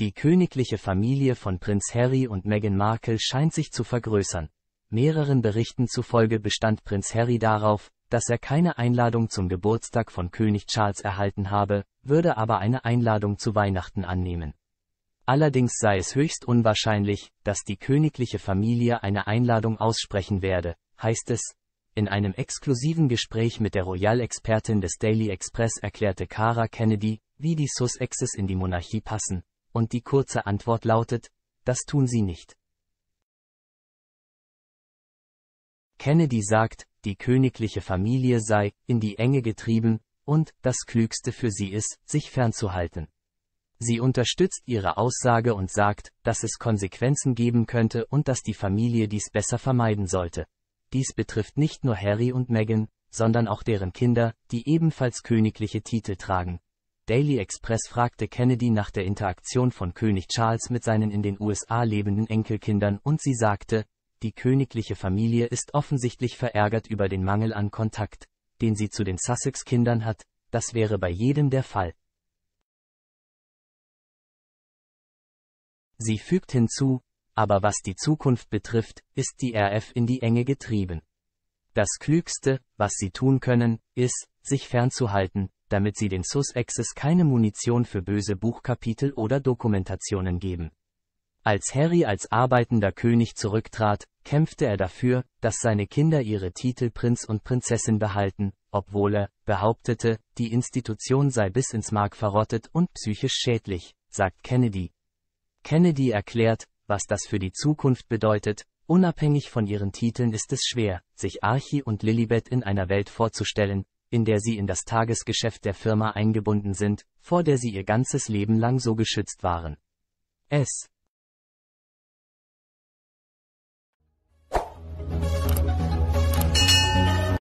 Die königliche Familie von Prinz Harry und Meghan Markle scheint sich zu vergrößern. Mehreren Berichten zufolge bestand Prinz Harry darauf, dass er keine Einladung zum Geburtstag von König Charles erhalten habe, würde aber eine Einladung zu Weihnachten annehmen. Allerdings sei es höchst unwahrscheinlich, dass die königliche Familie eine Einladung aussprechen werde, heißt es. In einem exklusiven Gespräch mit der Royal-Expertin des Daily Express erklärte Cara Kennedy, wie die Sussexes in die Monarchie passen und die kurze Antwort lautet, das tun sie nicht. Kennedy sagt, die königliche Familie sei in die Enge getrieben, und das Klügste für sie ist, sich fernzuhalten. Sie unterstützt ihre Aussage und sagt, dass es Konsequenzen geben könnte und dass die Familie dies besser vermeiden sollte. Dies betrifft nicht nur Harry und Meghan, sondern auch deren Kinder, die ebenfalls königliche Titel tragen. Daily Express fragte Kennedy nach der Interaktion von König Charles mit seinen in den USA lebenden Enkelkindern und sie sagte, die königliche Familie ist offensichtlich verärgert über den Mangel an Kontakt, den sie zu den Sussex-Kindern hat, das wäre bei jedem der Fall. Sie fügt hinzu, aber was die Zukunft betrifft, ist die RF in die Enge getrieben. Das Klügste, was sie tun können, ist, sich fernzuhalten, damit sie den Sus-Exes keine Munition für böse Buchkapitel oder Dokumentationen geben. Als Harry als arbeitender König zurücktrat, kämpfte er dafür, dass seine Kinder ihre Titel Prinz und Prinzessin behalten, obwohl er behauptete, die Institution sei bis ins Mark verrottet und psychisch schädlich, sagt Kennedy. Kennedy erklärt, was das für die Zukunft bedeutet, unabhängig von ihren Titeln ist es schwer, sich Archie und Lilibet in einer Welt vorzustellen, in der sie in das Tagesgeschäft der Firma eingebunden sind, vor der sie ihr ganzes Leben lang so geschützt waren. S.